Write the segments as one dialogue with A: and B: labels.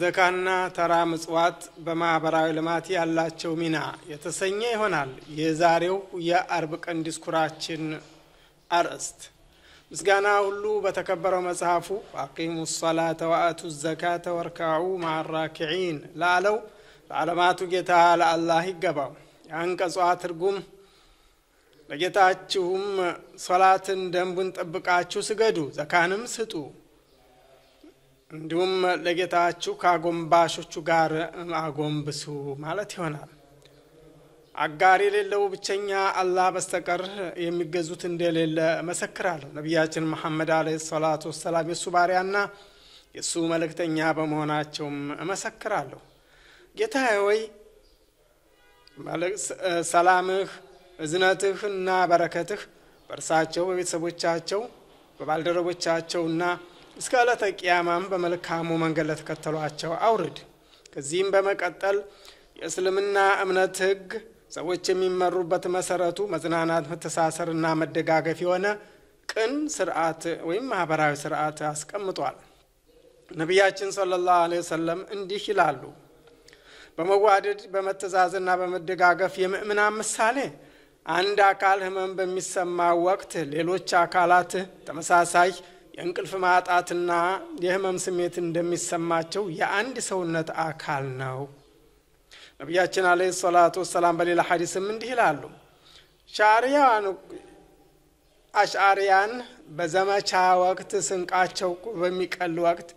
A: ዘካና ተራ ምጽዋት በማህበራዊ ልማት ያላቸው ሚና የተሰኘ ይሆናል የዛሬው የአርብ ቀን ዲስኩራችን አርእስት። ምስጋና ሁሉ በተከበረው መጽሐፉ አቂሙ ሰላተ ወአቱ ዘካተ ወርካዑ ማራኪዒን ላለው ለዓለማቱ ጌታ ለአላህ ይገባው። የአንቀጿ ትርጉም ለጌታችሁም ሶላትን ደንቡን ጠብቃችሁ ስገዱ፣ ዘካንም ስጡ እንዲሁም ለጌታችሁ ከአጎንባሾቹ ጋር አጎንብሱ ማለት ይሆናል። አጋር የሌለው ብቸኛ አላህ በስተቀር የሚገዙት እንደሌለ መሰክራለሁ። ነቢያችን መሐመድ አለይሂ ሰላቱ ወሰላም የእሱ ባሪያና የእሱ መልእክተኛ በመሆናቸውም እመሰክራለሁ። ጌታ ወይ ሰላምህ፣ እዝነትህ እና በረከትህ በእርሳቸው፣ በቤተሰቦቻቸው፣ በባልደረቦቻቸውና እስከ ዕለተ ቅያማም በመልካሙ መንገድ ለተከተሏቸው አውርድ። ከዚህም በመቀጠል የእስልምና እምነት ህግ ሰዎች የሚመሩበት መሰረቱ መጽናናት፣ መተሳሰርና መደጋገፍ የሆነ ቅን ስርዓት ወይም ማህበራዊ ስርዓት አስቀምጧል። ነቢያችን ሰለላሁ ዐለይሂ ወሰለም እንዲህ ይላሉ፣ በመዋደድ በመተዛዝና በመደጋገፍ የምእምናን ምሳሌ አንድ አካል ህመም በሚሰማው ወቅት ሌሎች አካላት ተመሳሳይ የእንቅልፍ ማጣትና የህመም ስሜት እንደሚሰማቸው የአንድ ሰውነት አካል ነው ነቢያችን አለ ሰላቱ ወሰላም በሌላ ሀዲስም እንዲህ ይላሉ አሽአሪያን በዘመቻ ወቅት ስንቃቸው በሚቀል ወቅት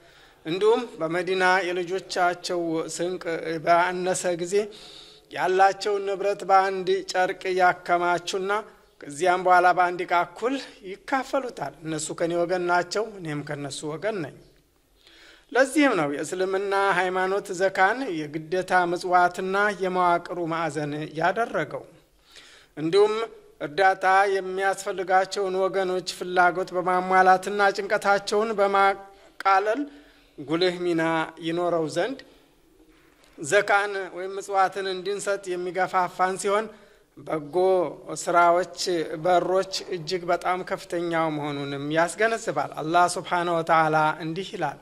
A: እንዲሁም በመዲና የልጆቻቸው ስንቅ በአነሰ ጊዜ ያላቸውን ንብረት በአንድ ጨርቅ ያከማቹና ከዚያም በኋላ በአንድ ዕቃ እኩል ይካፈሉታል። እነሱ ከኔ ወገን ናቸው፣ እኔም ከነሱ ወገን ነኝ። ለዚህም ነው የእስልምና ሃይማኖት ዘካን የግዴታ ምጽዋትና የመዋቅሩ ማዕዘን ያደረገው። እንዲሁም እርዳታ የሚያስፈልጋቸውን ወገኖች ፍላጎት በማሟላትና ጭንቀታቸውን በማቃለል ጉልህ ሚና ይኖረው ዘንድ ዘካን ወይም ምጽዋትን እንድንሰጥ የሚገፋፋን ሲሆን በጎ ስራዎች በሮች እጅግ በጣም ከፍተኛው መሆኑንም ያስገነዝባል። አላህ ስብሓነ ወተዓላ እንዲህ ይላል፣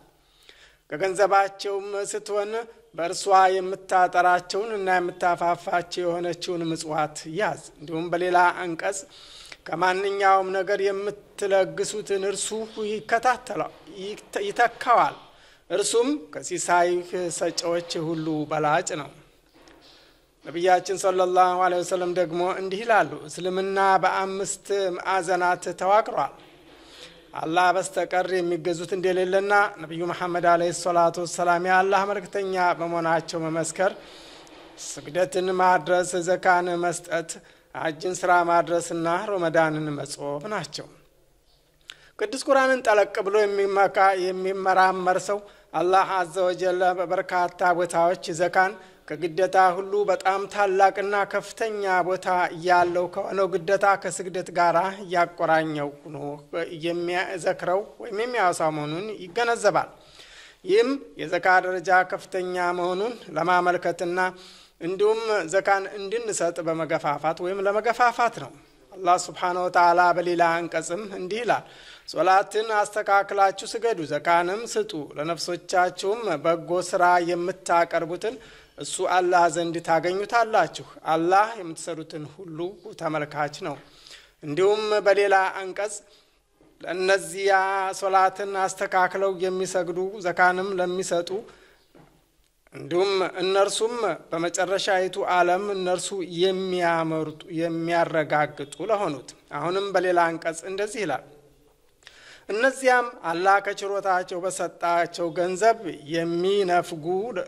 A: ከገንዘባቸውም ስትሆን በእርሷ የምታጠራቸውን እና የምታፋፋቸው የሆነችውን ምጽዋት ያዝ። እንዲሁም በሌላ አንቀጽ ከማንኛውም ነገር የምትለግሱትን እርሱ ይከታተለው ይተካዋል፣ እርሱም ከሲሳይ ሰጪዎች ሁሉ በላጭ ነው። ነቢያችን ሰለላሁ ዐለይሂ ወሰለም ደግሞ እንዲህ ይላሉ፣ እስልምና በአምስት ማዕዘናት ተዋቅሯል። አላህ በስተቀር የሚገዙት እንደሌለና ነቢዩ መሐመድ ዐለይሂ ሰላቱ ወሰላም የአላህ መልእክተኛ በመሆናቸው መመስከር፣ ስግደትን ማድረስ፣ ዘካን መስጠት፣ አጅን ስራ ማድረስና ሮመዳንን መጾም ናቸው። ቅዱስ ቁርአንን ጠለቅ ብሎ የሚመራመር ሰው አላህ አዘወጀለ በበርካታ ቦታዎች ዘካን ከግደታ ሁሉ በጣም ታላቅና ከፍተኛ ቦታ ያለው ከሆነው ግደታ ከስግደት ጋር እያቆራኘው ሆኖ የሚያዘክረው ወይም የሚያወሳ መሆኑን ይገነዘባል። ይህም የዘካ ደረጃ ከፍተኛ መሆኑን ለማመልከትና እንዲሁም ዘካን እንድንሰጥ በመገፋፋት ወይም ለመገፋፋት ነው። አላህ ስብሓነ ወተዓላ በሌላ አንቀጽም እንዲህ ይላል፣ ሶላትን አስተካክላችሁ ስገዱ፣ ዘካንም ስጡ፣ ለነፍሶቻችሁም በጎ ስራ የምታቀርቡትን እሱ አላህ ዘንድ ታገኙታላችሁ። አላህ የምትሰሩትን ሁሉ ተመልካች ነው። እንዲሁም በሌላ አንቀጽ ለእነዚያ ሶላትን አስተካክለው የሚሰግዱ ዘካንም ለሚሰጡ እንዲሁም እነርሱም በመጨረሻይቱ ዓለም እነርሱ የሚያመርጡ የሚያረጋግጡ ለሆኑት አሁንም በሌላ አንቀጽ እንደዚህ ይላል እነዚያም አላህ ከችሮታቸው በሰጣቸው ገንዘብ የሚነፍጉ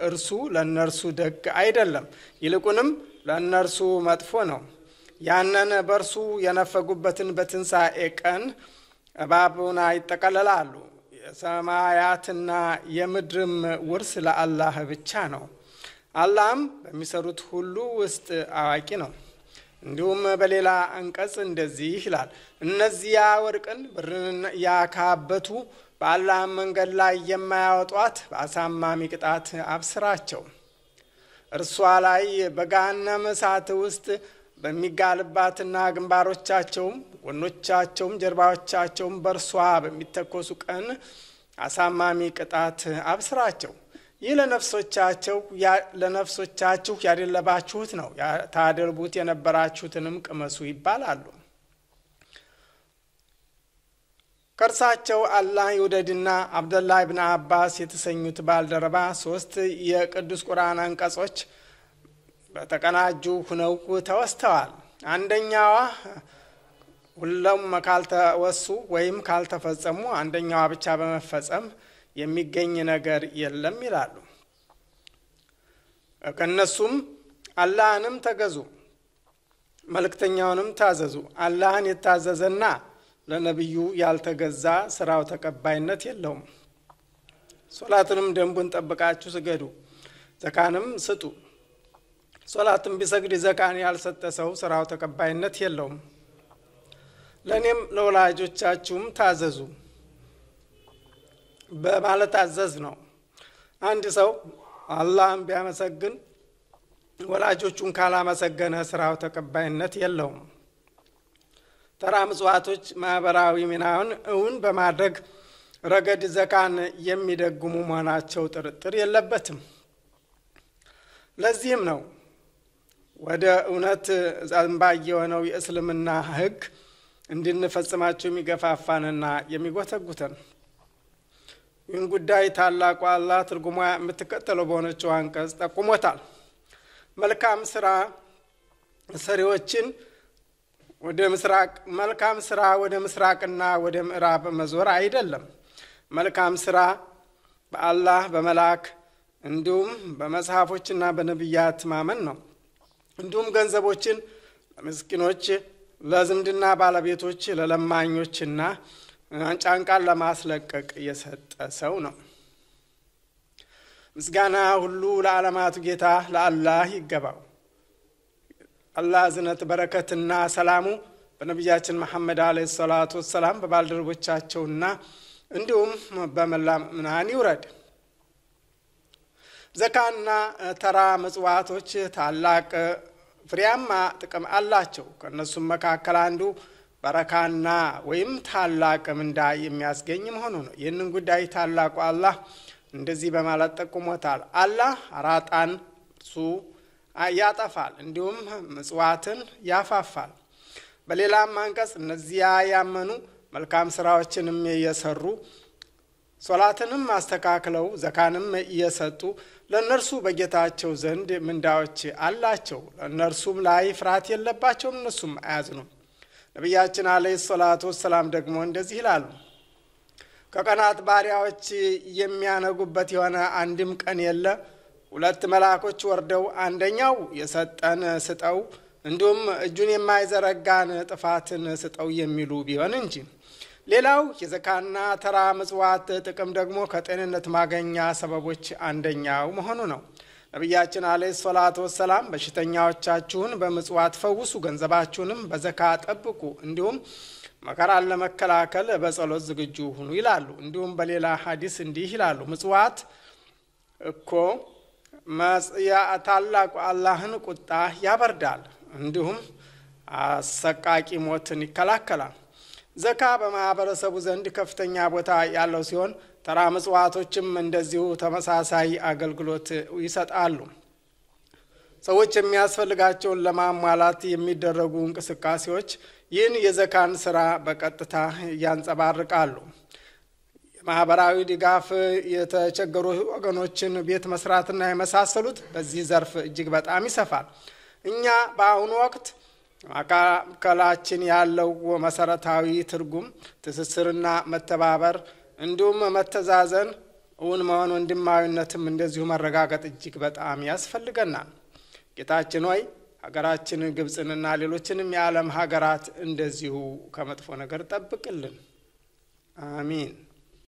A: እርሱ ለእነርሱ ደግ አይደለም፣ ይልቁንም ለእነርሱ መጥፎ ነው። ያንን በእርሱ የነፈጉበትን በትንሣኤ ቀን እባቡን ይጠቀለላሉ። የሰማያትና የምድርም ውርስ ለአላህ ብቻ ነው። አላህም በሚሰሩት ሁሉ ውስጥ አዋቂ ነው። እንዲሁም በሌላ አንቀጽ እንደዚህ ይላል፣ እነዚያ ወርቅን ብርን ያካበቱ በአላህ መንገድ ላይ የማያወጧት በአሳማሚ ቅጣት አብስራቸው። እርሷ ላይ በገሃነም እሳት ውስጥ በሚጋልባትና ግንባሮቻቸውም ጎኖቻቸውም ጀርባዎቻቸውም በእርሷ በሚተኮሱ ቀን አሳማሚ ቅጣት አብስራቸው። ይህ ለነፍሶቻቸው ለነፍሶቻችሁ ያደለባችሁት ነው ታደልቡት የነበራችሁትንም ቅመሱ ይባላሉ። ከእርሳቸው አላህ ይውደድና አብደላህ ብን አባስ የተሰኙት ባልደረባ ሶስት የቅዱስ ቁርአን አንቀጾች በተቀናጁ ሁነው ተወስተዋል። አንደኛዋ ሁለም ካልተወሱ ወይም ካልተፈጸሙ አንደኛዋ ብቻ በመፈጸም የሚገኝ ነገር የለም ይላሉ። ከእነሱም አላህንም ተገዙ፣ መልእክተኛውንም ታዘዙ። አላህን የታዘዘና ለነቢዩ ያልተገዛ ስራው ተቀባይነት የለውም። ሶላትንም ደንቡን ጠብቃችሁ ስገዱ፣ ዘካንም ስጡ። ሶላትን ቢሰግድ ዘካን ያልሰጠ ሰው ስራው ተቀባይነት የለውም። ለእኔም ለወላጆቻችሁም ታዘዙ በማለት አዘዝ ነው። አንድ ሰው አላህን ቢያመሰግን ወላጆቹን ካላመሰገነ ስራው ተቀባይነት የለውም። ተራ ምጽዋቶች ማህበራዊ ሚናውን እውን በማድረግ ረገድ ዘካን የሚደግሙ መሆናቸው ጥርጥር የለበትም። ለዚህም ነው ወደ እውነት ዘንባ የሆነው የእስልምና ሕግ እንድንፈጽማቸው የሚገፋፋንና የሚጎተጉተን ይህን ጉዳይ ታላቁ አላህ ትርጉሟ የምትከተለው በሆነችው አንቀጽ ጠቁሞታል። መልካም ስራ ሰሪዎችን ወደ ምስራቅ መልካም ስራ ወደ ምስራቅና ወደ ምዕራብ መዞር አይደለም። መልካም ስራ በአላህ በመላክ እንዲሁም በመጽሐፎችና በነቢያት ማመን ነው። እንዲሁም ገንዘቦችን ለምስኪኖች፣ ለዝምድና ባለቤቶች፣ ለለማኞችና ጫንቃን ለማስለቀቅ የሰጠ ሰው ነው። ምስጋና ሁሉ ለዓለማቱ ጌታ ለአላህ ይገባው። አላህ ዝነት በረከትና ሰላሙ በነቢያችን መሐመድ ዓለይሂ ሰላቱ ወሰላም በባልደረቦቻቸውና እንዲሁም በመላ ምናን ይውረድ። ዘካና ተራ መጽዋዕቶች ታላቅ ፍሬያማ ጥቅም አላቸው። ከእነሱም መካከል አንዱ በረካና ወይም ታላቅ ምንዳ የሚያስገኝ መሆኑ ነው። ይህንን ጉዳይ ታላቁ አላህ እንደዚህ በማለት ጠቁሞታል። አላህ ራጣን ሱ ያጠፋል፣ እንዲሁም ምጽዋትን ያፋፋል። በሌላም አንቀጽ እነዚያ ያመኑ መልካም ስራዎችንም እየሰሩ ሶላትንም አስተካክለው ዘካንም እየሰጡ ለእነርሱ በጌታቸው ዘንድ ምንዳዎች አላቸው። ለእነርሱም ላይ ፍርሃት የለባቸውም፣ እነሱም አያዝኑም። ነቢያችን አለ ሰላቱ ወሰላም ደግሞ እንደዚህ ይላሉ። ከቀናት ባሪያዎች የሚያነጉበት የሆነ አንድም ቀን የለ። ሁለት መልአኮች ወርደው አንደኛው የሰጠን ስጠው እንዲሁም እጁን የማይዘረጋን ጥፋትን ስጠው የሚሉ ቢሆን እንጂ ሌላው የዘካና ተራ ምጽዋት ጥቅም ደግሞ ከጤንነት ማገኛ ሰበቦች አንደኛው መሆኑ ነው። ነቢያችን አለይሂ ሰላቱ ወሰላም በሽተኛዎቻችሁን በምጽዋት ፈውሱ፣ ገንዘባችሁንም በዘካ ጠብቁ፣ እንዲሁም መከራን ለመከላከል በጸሎት ዝግጁ ሁኑ ይላሉ። እንዲሁም በሌላ ሀዲስ እንዲህ ይላሉ፣ ምጽዋት እኮ ታላቁ አላህን ቁጣ ያበርዳል፣ እንዲሁም አሰቃቂ ሞትን ይከላከላል። ዘካ በማህበረሰቡ ዘንድ ከፍተኛ ቦታ ያለው ሲሆን ተራ ምጽዋቶችም እንደዚሁ ተመሳሳይ አገልግሎት ይሰጣሉ። ሰዎች የሚያስፈልጋቸውን ለማሟላት የሚደረጉ እንቅስቃሴዎች ይህን የዘካን ስራ በቀጥታ ያንጸባርቃሉ። የማህበራዊ ድጋፍ፣ የተቸገሩ ወገኖችን ቤት መስራትና የመሳሰሉት በዚህ ዘርፍ እጅግ በጣም ይሰፋል። እኛ በአሁኑ ወቅት መካከላችን ያለው መሰረታዊ ትርጉም ትስስርና መተባበር እንዲሁም መተዛዘን እውን መሆን ወንድማዊነትም እንደዚሁ መረጋገጥ እጅግ በጣም ያስፈልገናል። ጌታችን ሆይ ሀገራችን ግብፅንና ሌሎችንም የዓለም ሀገራት እንደዚሁ ከመጥፎ ነገር ጠብቅልን። አሚን።